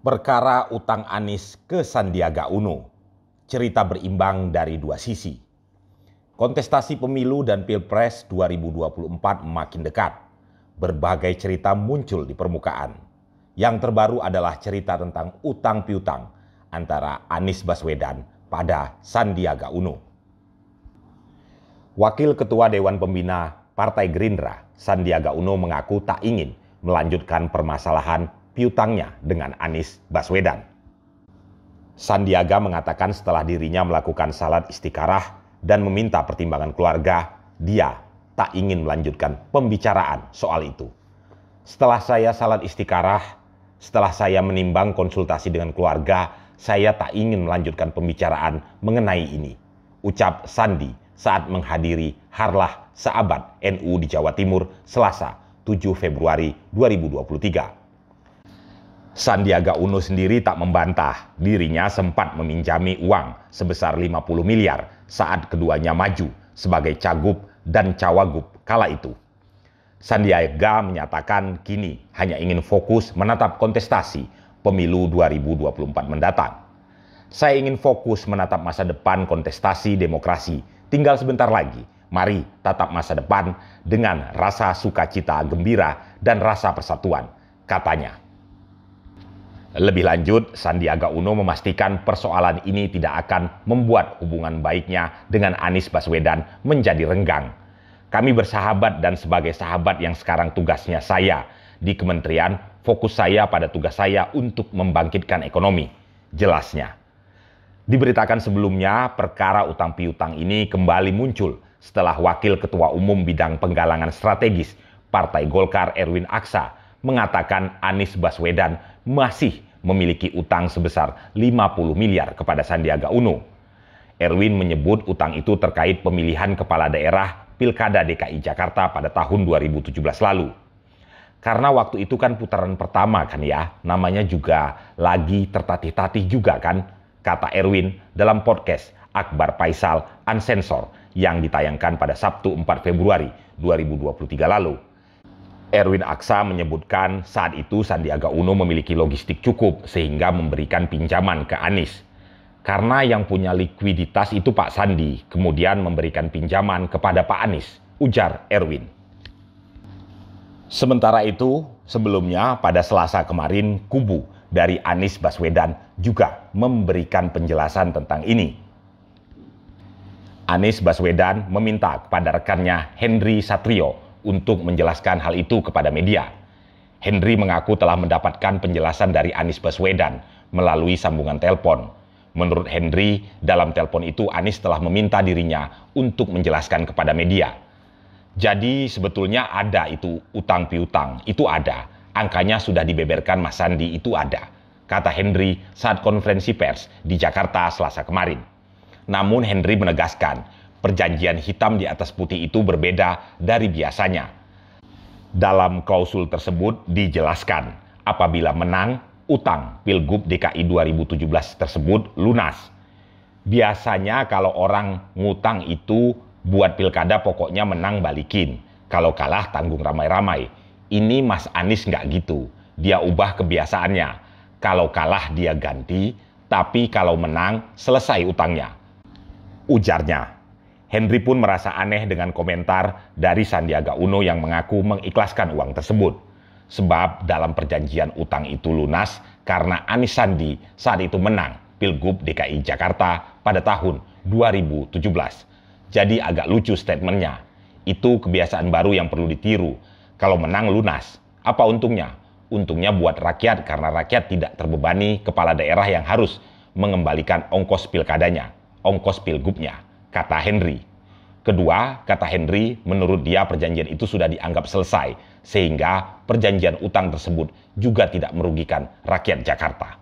perkara utang Anies ke Sandiaga Uno. Cerita berimbang dari dua sisi. Kontestasi pemilu dan Pilpres 2024 makin dekat. Berbagai cerita muncul di permukaan. Yang terbaru adalah cerita tentang utang piutang antara Anies Baswedan pada Sandiaga Uno. Wakil Ketua Dewan Pembina Partai Gerindra, Sandiaga Uno mengaku tak ingin melanjutkan permasalahan piutangnya dengan Anies Baswedan. Sandiaga mengatakan setelah dirinya melakukan salat istikarah dan meminta pertimbangan keluarga, dia tak ingin melanjutkan pembicaraan soal itu. Setelah saya salat istikarah, setelah saya menimbang konsultasi dengan keluarga, saya tak ingin melanjutkan pembicaraan mengenai ini. Ucap Sandi saat menghadiri Harlah Seabad NU di Jawa Timur Selasa 7 Februari 2023. Sandiaga Uno sendiri tak membantah dirinya sempat meminjami uang sebesar 50 miliar saat keduanya maju sebagai cagup dan cawagup kala itu. Sandiaga menyatakan kini hanya ingin fokus menatap kontestasi pemilu 2024 mendatang. Saya ingin fokus menatap masa depan kontestasi demokrasi. Tinggal sebentar lagi. Mari tatap masa depan dengan rasa sukacita gembira dan rasa persatuan, katanya. Lebih lanjut, Sandiaga Uno memastikan persoalan ini tidak akan membuat hubungan baiknya dengan Anies Baswedan menjadi renggang. Kami bersahabat dan sebagai sahabat yang sekarang tugasnya saya di kementerian, fokus saya pada tugas saya untuk membangkitkan ekonomi. Jelasnya. Diberitakan sebelumnya, perkara utang piutang ini kembali muncul setelah Wakil Ketua Umum Bidang Penggalangan Strategis Partai Golkar Erwin Aksa mengatakan Anies Baswedan masih memiliki utang sebesar 50 miliar kepada Sandiaga Uno. Erwin menyebut utang itu terkait pemilihan kepala daerah Pilkada DKI Jakarta pada tahun 2017 lalu. Karena waktu itu kan putaran pertama kan ya, namanya juga lagi tertatih-tatih juga kan, kata Erwin dalam podcast Akbar Faisal Uncensor yang ditayangkan pada Sabtu 4 Februari 2023 lalu. Erwin Aksa menyebutkan saat itu Sandiaga Uno memiliki logistik cukup sehingga memberikan pinjaman ke Anies. Karena yang punya likuiditas itu Pak Sandi, kemudian memberikan pinjaman kepada Pak Anies, ujar Erwin. Sementara itu, sebelumnya pada Selasa kemarin, kubu dari Anies Baswedan juga memberikan penjelasan tentang ini. Anies Baswedan meminta kepada rekannya Henry Satrio untuk menjelaskan hal itu kepada media. Henry mengaku telah mendapatkan penjelasan dari Anies Baswedan melalui sambungan telepon. Menurut Henry, dalam telepon itu Anies telah meminta dirinya untuk menjelaskan kepada media. Jadi sebetulnya ada itu utang piutang, itu ada. Angkanya sudah dibeberkan Mas Sandi, itu ada. Kata Henry saat konferensi pers di Jakarta selasa kemarin. Namun Henry menegaskan perjanjian hitam di atas putih itu berbeda dari biasanya. Dalam klausul tersebut dijelaskan, apabila menang, utang Pilgub DKI 2017 tersebut lunas. Biasanya kalau orang ngutang itu buat pilkada pokoknya menang balikin. Kalau kalah tanggung ramai-ramai. Ini Mas Anies nggak gitu. Dia ubah kebiasaannya. Kalau kalah dia ganti, tapi kalau menang selesai utangnya. Ujarnya, Henry pun merasa aneh dengan komentar dari Sandiaga Uno yang mengaku mengikhlaskan uang tersebut. Sebab dalam perjanjian utang itu lunas karena Anis Sandi saat itu menang Pilgub DKI Jakarta pada tahun 2017. Jadi agak lucu statementnya. Itu kebiasaan baru yang perlu ditiru. Kalau menang lunas, apa untungnya? Untungnya buat rakyat karena rakyat tidak terbebani kepala daerah yang harus mengembalikan ongkos pilkadanya, ongkos pilgubnya kata Henry. Kedua, kata Henry, menurut dia perjanjian itu sudah dianggap selesai, sehingga perjanjian utang tersebut juga tidak merugikan rakyat Jakarta.